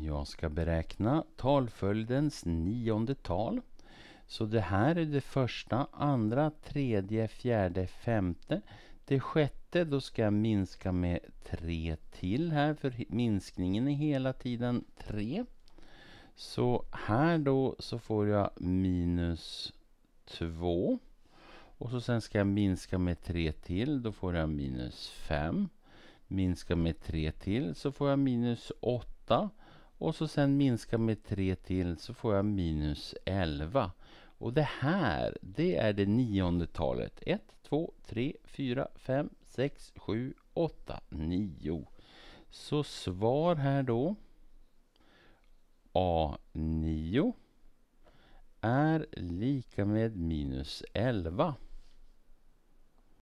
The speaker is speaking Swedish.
Jag ska beräkna talföljdens nionde tal. Så det här är det första, andra, tredje, fjärde, femte. Det sjätte, då ska jag minska med tre till här, för minskningen är hela tiden tre. Så här då så får jag minus två. Och så sen ska jag minska med tre till, då får jag minus fem. Minska med tre till så får jag minus åtta och så sen minska med 3 till så får jag minus 11. Och det här, det är det nionde talet. 1, 2, 3, 4, 5, 6, 7, 8, 9. Så svar här då. A9 är lika med minus 11.